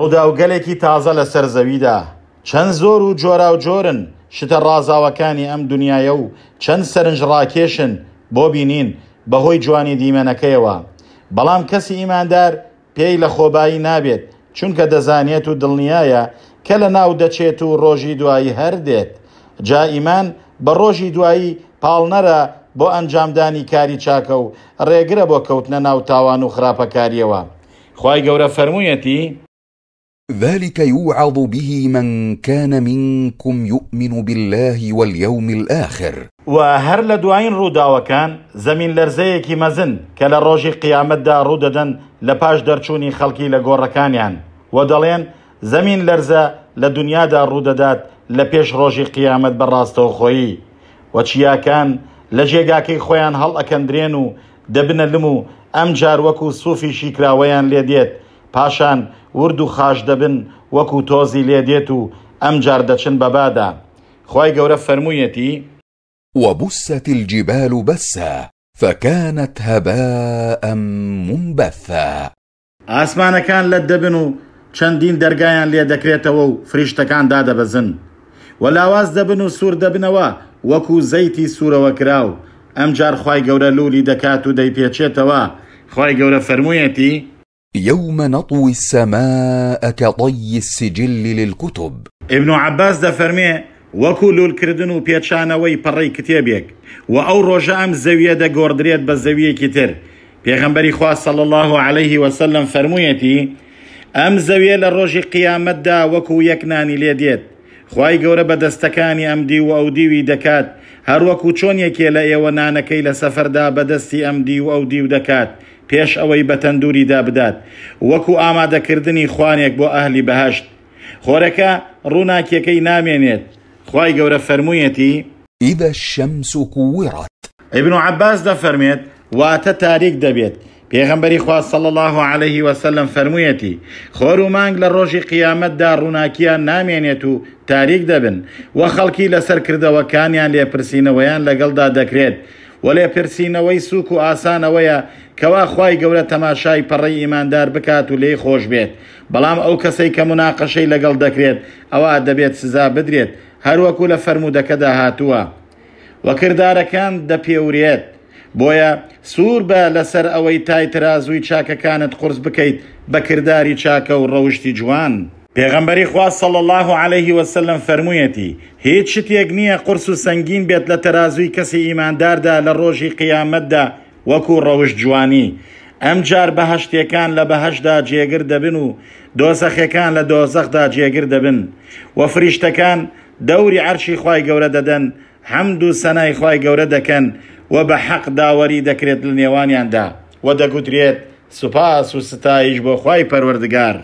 ڕووداوگەلێکی تازە لە سەرزەویدا چەند زۆر و جۆرا و جۆرن شتە ڕازاوەکانی ئەم دنیاە و چەند سەرنجڕاکێشن بۆ بینین بەهۆی جوانی دیمەنەکەیەوە بەڵام کەسی ئیماندار پێی لە خۆبایی نابێت چونکە دەزانێت و دڵنیایە کە لە ناو دەچێت و ڕۆژی دوایی هەردێت جا ئیمان بە ڕۆژی دوایی پاڵنەرە بۆ ئەنجامدانی کاری چاکە و ڕێگرە بۆ کەوتنە ناو تاوان و خراپەکاریەوە خی گەورە فەرموویەتی ذلك يوعظ به من كان منكم يؤمن بالله واليوم الآخر وهر هەر رودا وكان زمين لرزيك مزن كلا روجي لە دا قیامەتدا لباش درچوني خلقي لغورا خەڵکی لە گۆڕەکانیان و دەڵێن زەمین لەرزە لە دنیادا روجي لە براستو خوي وچيا كان خۆیی و چیاکان لە جێگاکەی خۆیان هەڵ ئەکەندرێن و دەبنە لم و ئەم پاشان ورد و خاش دەبن وەکو تۆزی لێدێت و ئەم جار دەچن بەبادا خی گەورە فەرموویەتی وبست الجبال بسا فكانت هباء منبثا ئاسمانەکان لە دەبن و چەندین دەرگایان لێ دەکرێتەوە و فریشتەکان دادەبەزن وەلاواز دەبن و سوور دەبنەوە وەکو زەیتی سوورەوە کراو ئەمجار خی گەورە لولی دەکات و دەیپێچێتەوە خی گەورە فەرموویەتی يوم نطوي السماء كطي السجل للكتب ابن عباس دا فرمي وكل لولکردن و وي بري كتابيك واو ئەو ڕۆژە ئەم زەویە دەگۆڕدرێت بە زەویەکی تر پێغەمبەری الله عليه وسلم فرميتي ام زاويه لە قيامه ده وكو يكناني لێ خی گەورە بە دەستەکانی ئەم دی و ئەو دیوی دەکات هەروەکو چۆنیەکێ لە ئێوە نانەکەی لە سەفەردا بەدەستی ئەم دی و ئەو دیو دەکات پێش ئەوەی بە تەندوریدا بدات وەکو ئامادەکردنی خوانێک بۆ ئەهلی بەهشت خۆرەکە ڕووناکیەکەی نامێنێت خی گەورە فەرموویەتی ئیدە شەمس و کوورات ئەبن و عباس دەفەرمێت واتە تاریک دەبێت پێغەمبەری خوا سەڵ الله عليه وسلم فەرموویەتی خۆر و مانگ لە ڕۆژی قیامەتدا ڕووناکیان نامێنێت و تاریک دەبن وە خەڵکی لەسەر کردەوەکانیان لێپرسینەوەیان لەگەڵدا دەکرێت و لێپرسینەوەی سوک و ئاسانەوەیە کەوا خی گەورە تەماشای پەڕی ئیماندار بکات و لێی خۆش بێت بەڵام ئەو کەسەی کە مناقەشەی لەگەڵ دەکرێت ئەوە دەبێت سزا بدرێت هەروەکو لە فەرمودەکەدا هاتووە وە کردارەکان دەپێورێت بۆیە سوور بە لەسەر ئەوەی تای ترازووی چاکەکانت قرس بکەیت بە کردداری چاکە و ڕەوشی جوان. پێغەمبەری خوا سەڵ الله عليه وسلم فەرموویەتی هیچ شتێک نییە قرس و سنگین بێت لە تەازوی کەسی ئیمانداردا لە ڕۆژی قیامەتدا وەکوو ڕەوش جوانی. ئەم جار بەهشتەکان لە بەهشدا جێگر دەبن و دۆسەخەکان لە دۆزەخدا جێگر دەبن و فریشتەکان دەوری عەرشی خی گەورە دەدەن هەمد و سەنای خی گەورە دەکەن و بە حەق داوەری دەکرێت لە نێوانیاندا و دەگوترێت سوپاس و ستایش بۆ خی پەروەردگار.